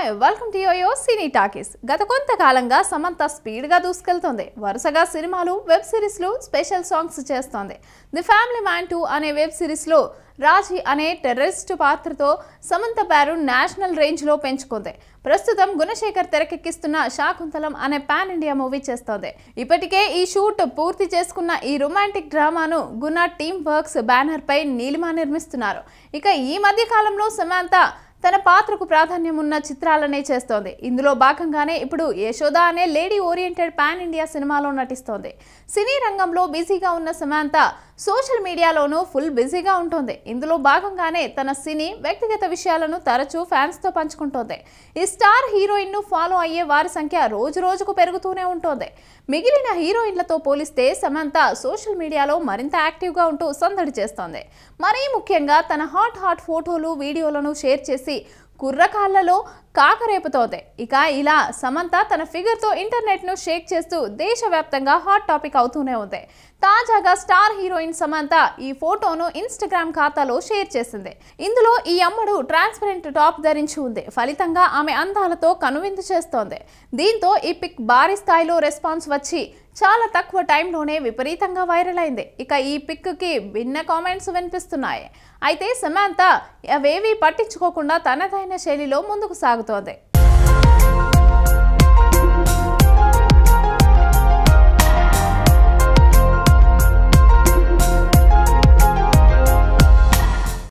hi welcome to cine talkies గత కొంతకాలంగా సమంత స్పీడ్గా దూసుకెళ్తోంది వరుసగా సినిమాలు వెబ్ సిరీస్లు స్పెషల్ సాంగ్స్ చేస్తోంది ది ఫ్యామిలీ మ్యాన్ టూ అనే వెబ్ సిరీస్లో రాజీ అనే టెర్రరిస్టు పాత్రతో సమంత పేరు నేషనల్ రేంజ్లో పెంచుకుంది ప్రస్తుతం గుణశేఖర్ తెరకెక్కిస్తున్న శాకుంతలం అనే పాన్ ఇండియా మూవీ చేస్తోంది ఇప్పటికే ఈ షూట్ పూర్తి చేసుకున్న ఈ రొమాంటిక్ డ్రామాను గుణ టీమ్ వర్క్స్ బ్యానర్పై నీలిమా నిర్మిస్తున్నారు ఇక ఈ మధ్య కాలంలో సమంత తన పాత్రకు ప్రాధాన్యం ఉన్న చిత్రాలనే చేస్తోంది ఇందులో భాగంగానే ఇప్పుడు యశోద అనే లేడీ ఓరియంటెడ్ పాన్ ఇండియా సినిమాలో నటిస్తోంది సినీ రంగంలో బిజీగా ఉన్న సమాంత సోషల్ మీడియాలోనూ ఫుల్ బిజీగా ఉంటుంది ఇందులో భాగంగానే తన సినీ వ్యక్తిగత విషయాలను తరచూ ఫ్యాన్స్తో పంచుకుంటోంది ఈ స్టార్ ను ఫాలో అయ్యే వారి సంఖ్య రోజు రోజుకు పెరుగుతూనే ఉంటుంది మిగిలిన హీరోయిన్లతో పోలిస్తే సమంత సోషల్ మీడియాలో మరింత యాక్టివ్గా ఉంటూ సందడి చేస్తోంది మరీ ముఖ్యంగా తన హాట్ హాట్ ఫోటోలు వీడియోలను షేర్ చేసి చేసి కుర్రకాళ్లలో కాకరేపుతోంది ఇక ఇలా సమంత తన ఫిగర్తో ఇంటర్నెట్ను షేక్ చేస్తూ దేశవ్యాప్తంగా హాట్ టాపిక్ అవుతూనే ఉంది తాజాగా స్టార్ హీరోయిన్ సమంత ఈ ఫోటోను ఇన్స్టాగ్రామ్ ఖాతాలో షేర్ చేసింది ఇందులో ఈ అమ్మడు ట్రాన్స్పరెంట్ టాప్ ధరించి ఉంది ఫలితంగా ఆమె అందాలతో కనువిందు చేస్తోంది దీంతో ఈ పిక్ భారీ స్థాయిలో రెస్పాన్స్ వచ్చి చాలా తక్కువ టైంలోనే విపరీతంగా వైరల్ అయింది ఇక ఈ పిక్కి భిన్న కామెంట్స్ వినిపిస్తున్నాయి అయితే సమాంత అవేవీ పట్టించుకోకుండా తనదైన శైలిలో ముందుకు సాగుతోంది